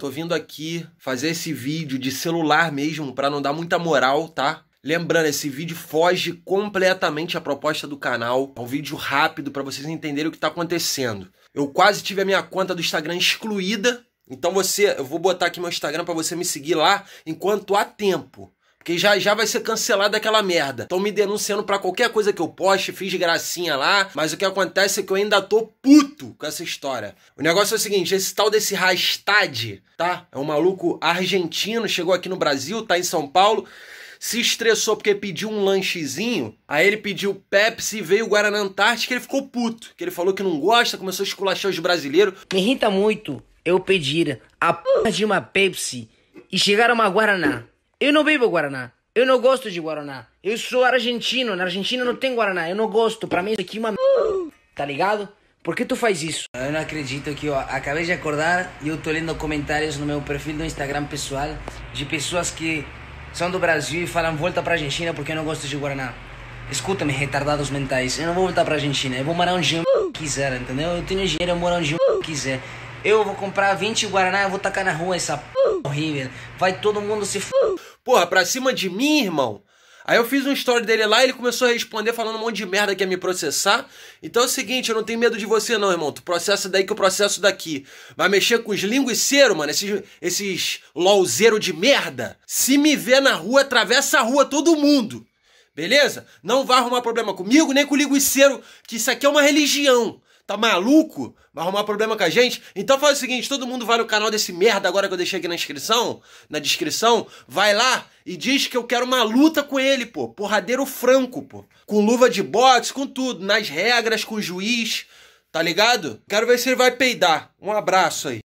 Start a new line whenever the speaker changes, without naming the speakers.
Tô vindo aqui fazer esse vídeo de celular mesmo para não dar muita moral, tá? Lembrando, esse vídeo foge completamente à proposta do canal. É um vídeo rápido para vocês entenderem o que tá acontecendo. Eu quase tive a minha conta do Instagram excluída. Então você, eu vou botar aqui meu Instagram para você me seguir lá enquanto há tempo. Porque já, já vai ser cancelada aquela merda. Estão me denunciando para qualquer coisa que eu poste, fiz gracinha lá, mas o que acontece é que eu ainda tô puto com essa história. O negócio é o seguinte, esse tal desse Rastad, tá? É um maluco argentino, chegou aqui no Brasil, tá em São Paulo, se estressou porque pediu um lanchezinho, aí ele pediu Pepsi e veio o Guaraná Antártica, ele ficou puto, que ele falou que não gosta, começou a esculachar os brasileiros. Me irrita muito eu pedir a
p*** de uma Pepsi e chegar a uma Guaraná. Eu não bebo Guaraná. Eu não gosto de Guaraná. Eu sou argentino. Na Argentina não tem Guaraná. Eu não gosto. Pra mim isso aqui é uma. Tá ligado? Por que tu faz isso? Eu não acredito que eu acabei de acordar e eu tô lendo comentários no meu perfil do Instagram pessoal de pessoas que são do Brasil e falam volta pra Argentina porque eu não gosto de Guaraná. Escuta-me, retardados mentais. Eu não vou voltar pra Argentina. Eu vou morar onde eu quiser, entendeu? Eu tenho dinheiro, eu moro onde eu quiser. Eu vou comprar 20 Guaraná e vou tacar
na rua essa p... horrível. Vai todo mundo se f porra, pra cima de mim, irmão. Aí eu fiz um story dele lá e ele começou a responder falando um monte de merda que ia me processar. Então é o seguinte, eu não tenho medo de você não, irmão. Tu processa daí que eu processo daqui. Vai mexer com os linguiceiros, mano, esses, esses lolzeiro de merda. Se me vê na rua, atravessa a rua todo mundo. Beleza? Não vai arrumar problema comigo nem com o linguiceiro, que isso aqui é uma religião. Tá maluco? Vai arrumar problema com a gente? Então faz o seguinte, todo mundo vai no canal desse merda agora que eu deixei aqui na inscrição, na descrição, vai lá e diz que eu quero uma luta com ele, pô. Porradeiro franco, pô. Com luva de boxe, com tudo, nas regras, com o juiz, tá ligado? Quero ver se ele vai peidar. Um abraço aí.